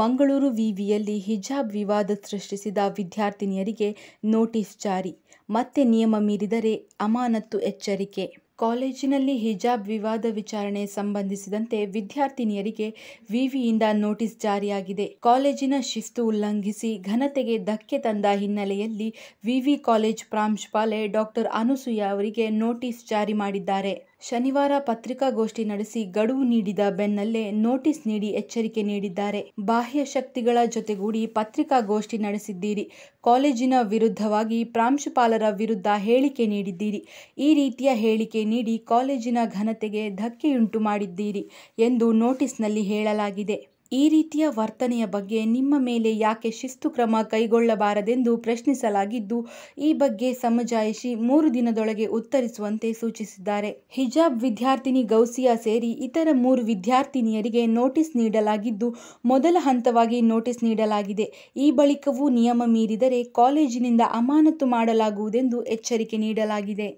ಮಂಗಳೂರು ವಿವಿಯಲ್ಲಿ ಹಿಜಾಬ್ ವಿವಾದ ಸೃಷ್ಟಿಸಿದ ವಿದ್ಯಾರ್ಥಿನಿಯರಿಗೆ ನೋಟಿಸ್ ಜಾರಿ ಮತ್ತೆ ನಿಯಮ ಮೀರಿದರೆ ಅಮಾನತ್ತು ಎಚ್ಚರಿಕೆ ಕಾಲೇಜಿನಲ್ಲಿ ಹಿಜಾಬ್ ವಿವಾದ ವಿಚಾರಣೆ ಸಂಬಂಧಿಸಿದಂತೆ ವಿದ್ಯಾರ್ಥಿನಿಯರಿಗೆ ವಿವಿಯಿಂದ ನೋಟಿಸ್ ಜಾರಿಯಾಗಿದೆ ಕಾಲೇಜಿನ ಶಿಸ್ತು ಉಲ್ಲಂಘಿಸಿ ಘನತೆಗೆ ಧಕ್ಕೆ ತಂದ ಹಿನ್ನೆಲೆಯಲ್ಲಿ ವಿವಿ ಕಾಲೇಜ್ ಪ್ರಾಂಶುಪಾಲೆ ಡಾಕ್ಟರ್ ಅನುಸೂಯ ಅವರಿಗೆ ನೋಟಿಸ್ ಜಾರಿ ಮಾಡಿದ್ದಾರೆ ಶನಿವಾರ ಪತ್ರಿಕಾಗೋಷ್ಠಿ ನಡೆಸಿ ಗಡುವು ನೀಡಿದ ಬೆನ್ನಲ್ಲೇ ನೋಟಿಸ್ ನೀಡಿ ಎಚ್ಚರಿಕೆ ನೀಡಿದ್ದಾರೆ ಬಾಹ್ಯ ಶಕ್ತಿಗಳ ಜೊತೆಗೂಡಿ ಪತ್ರಿಕಾಗೋಷ್ಠಿ ನಡೆಸಿದ್ದೀರಿ ಕಾಲೇಜಿನ ವಿರುದ್ಧವಾಗಿ ಪ್ರಾಂಶುಪಾಲರ ವಿರುದ್ಧ ಹೇಳಿಕೆ ನೀಡಿದ್ದೀರಿ ಈ ರೀತಿಯ ಹೇಳಿಕೆ ನೀಡಿ ಕಾಲೇಜಿನ ಘನತೆಗೆ ಧಕ್ಕೆಯುಂಟು ಮಾಡಿದ್ದೀರಿ ಎಂದು ನೋಟಿಸ್ನಲ್ಲಿ ಹೇಳಲಾಗಿದೆ ಈ ರೀತಿಯ ವರ್ತನೆಯ ಬಗ್ಗೆ ನಿಮ್ಮ ಮೇಲೆ ಯಾಕೆ ಶಿಸ್ತು ಕ್ರಮ ಕೈಗೊಳ್ಳಬಾರದೆಂದು ಪ್ರಶ್ನಿಸಲಾಗಿದ್ದು ಈ ಬಗ್ಗೆ ಸಮಜಾಯಿಷಿ ಮೂರು ದಿನದೊಳಗೆ ಉತ್ತರಿಸುವಂತೆ ಸೂಚಿಸಿದ್ದಾರೆ ಹಿಜಾಬ್ ವಿದ್ಯಾರ್ಥಿನಿ ಗೌಸಿಯಾ ಸೇರಿ ಇತರ ಮೂರು ವಿದ್ಯಾರ್ಥಿನಿಯರಿಗೆ ನೋಟಿಸ್ ನೀಡಲಾಗಿದ್ದು ಮೊದಲ ಹಂತವಾಗಿ ನೋಟಿಸ್ ನೀಡಲಾಗಿದೆ ಈ ಬಳಿಕವೂ ನಿಯಮ ಮೀರಿದರೆ ಕಾಲೇಜಿನಿಂದ ಅಮಾನತು ಮಾಡಲಾಗುವುದೆಂದು ಎಚ್ಚರಿಕೆ ನೀಡಲಾಗಿದೆ